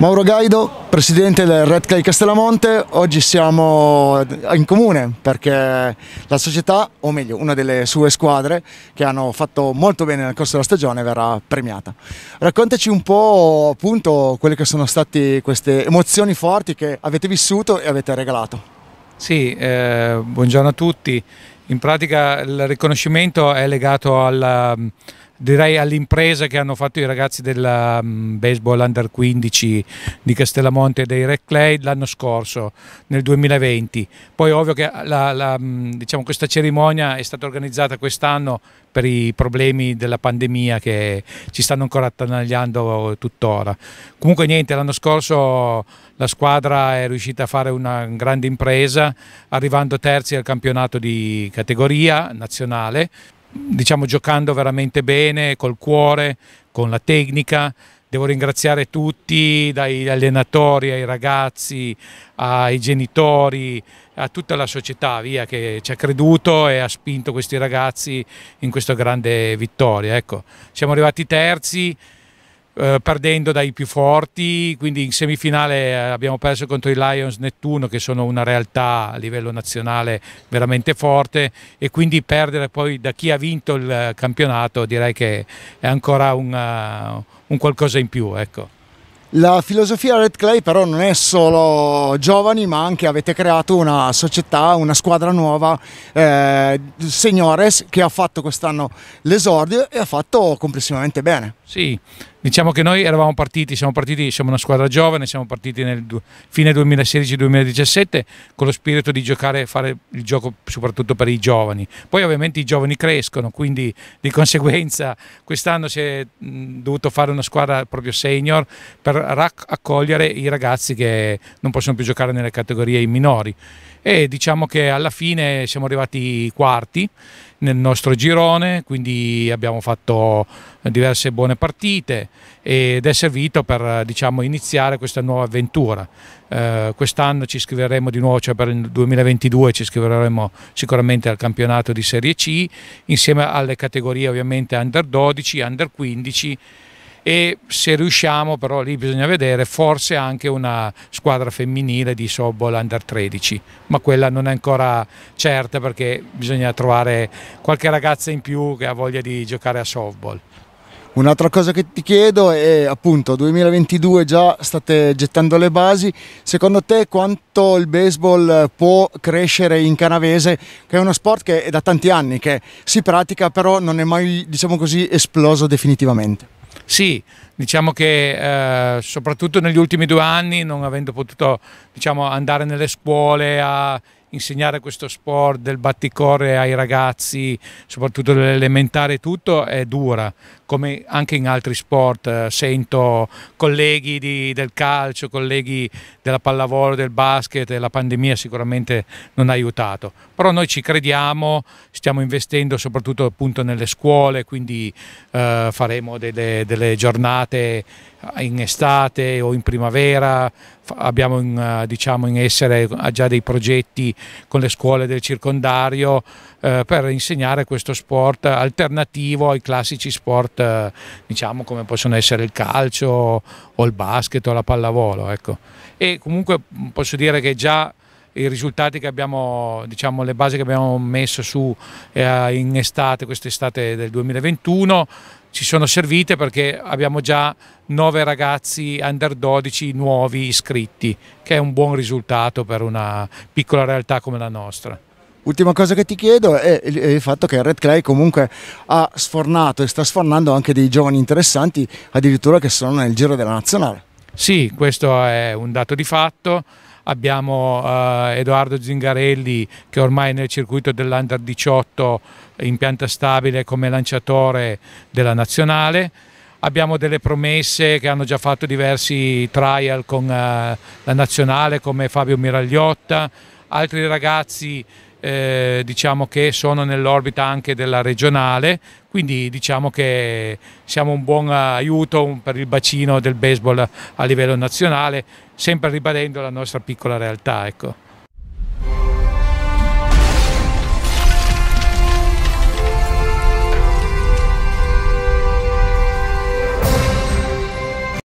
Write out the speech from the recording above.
Mauro Gaido, presidente del Red Clay Castellamonte, oggi siamo in comune perché la società, o meglio una delle sue squadre che hanno fatto molto bene nel corso della stagione verrà premiata. Raccontaci un po' appunto quelle che sono state queste emozioni forti che avete vissuto e avete regalato. Sì, eh, buongiorno a tutti. In pratica il riconoscimento è legato alla direi all'impresa che hanno fatto i ragazzi del um, baseball under 15 di Castellamonte e dei Red Clay l'anno scorso, nel 2020. Poi ovvio che la, la, mm, diciamo, questa cerimonia è stata organizzata quest'anno per i problemi della pandemia che ci stanno ancora attanagliando tuttora. Comunque niente, l'anno scorso la squadra è riuscita a fare una grande impresa arrivando terzi al campionato di categoria nazionale diciamo, giocando veramente bene, col cuore, con la tecnica. Devo ringraziare tutti, dagli allenatori ai ragazzi, ai genitori, a tutta la società via, che ci ha creduto e ha spinto questi ragazzi in questa grande vittoria. Ecco, siamo arrivati terzi, eh, perdendo dai più forti, quindi in semifinale eh, abbiamo perso contro i Lions Nettuno che sono una realtà a livello nazionale veramente forte e quindi perdere poi da chi ha vinto il eh, campionato direi che è ancora un, un qualcosa in più. Ecco. La filosofia Red Clay però non è solo giovani, ma anche avete creato una società, una squadra nuova, eh, Signores, che ha fatto quest'anno l'esordio e ha fatto complessivamente bene. Sì, Diciamo che noi eravamo partiti, siamo partiti, siamo una squadra giovane, siamo partiti nel fine 2016-2017 con lo spirito di giocare e fare il gioco soprattutto per i giovani. Poi ovviamente i giovani crescono, quindi di conseguenza quest'anno si è dovuto fare una squadra proprio senior per raccogliere i ragazzi che non possono più giocare nelle categorie minori e diciamo che alla fine siamo arrivati quarti nel nostro girone, quindi abbiamo fatto diverse buone partite ed è servito per diciamo, iniziare questa nuova avventura. Eh, Quest'anno ci iscriveremo di nuovo, cioè per il 2022 ci iscriveremo sicuramente al campionato di Serie C insieme alle categorie ovviamente under 12, under 15 e se riusciamo però lì bisogna vedere forse anche una squadra femminile di softball under 13 ma quella non è ancora certa perché bisogna trovare qualche ragazza in più che ha voglia di giocare a softball Un'altra cosa che ti chiedo è appunto 2022 già state gettando le basi, secondo te quanto il baseball può crescere in canavese, che è uno sport che è da tanti anni che si pratica però non è mai diciamo così esploso definitivamente? Sì, diciamo che eh, soprattutto negli ultimi due anni, non avendo potuto diciamo, andare nelle scuole a insegnare questo sport del batticore ai ragazzi, soprattutto dell'elementare tutto, è dura, come anche in altri sport. Eh, sento colleghi di, del calcio, colleghi della pallavolo, del basket, la pandemia sicuramente non ha aiutato. Però noi ci crediamo, stiamo investendo soprattutto appunto nelle scuole, quindi eh, faremo delle, delle giornate in estate o in primavera, abbiamo in, eh, diciamo in essere già dei progetti con le scuole del circondario eh, per insegnare questo sport alternativo ai classici sport eh, diciamo come possono essere il calcio o il basket o la pallavolo ecco. e comunque mm, posso dire che già i risultati che abbiamo, diciamo, le basi che abbiamo messo su eh, in estate, quest'estate del 2021, ci sono servite perché abbiamo già 9 ragazzi under 12 nuovi iscritti, che è un buon risultato per una piccola realtà come la nostra. Ultima cosa che ti chiedo è il fatto che Red Clay comunque ha sfornato e sta sfornando anche dei giovani interessanti, addirittura che sono nel giro della nazionale. Sì, questo è un dato di fatto abbiamo eh, Edoardo Zingarelli che ormai è nel circuito dell'Under 18 in pianta stabile come lanciatore della nazionale, abbiamo delle promesse che hanno già fatto diversi trial con eh, la nazionale come Fabio Miragliotta, altri ragazzi eh, diciamo che sono nell'orbita anche della regionale, quindi diciamo che siamo un buon aiuto per il bacino del baseball a livello nazionale, sempre ribadendo la nostra piccola realtà. Ecco.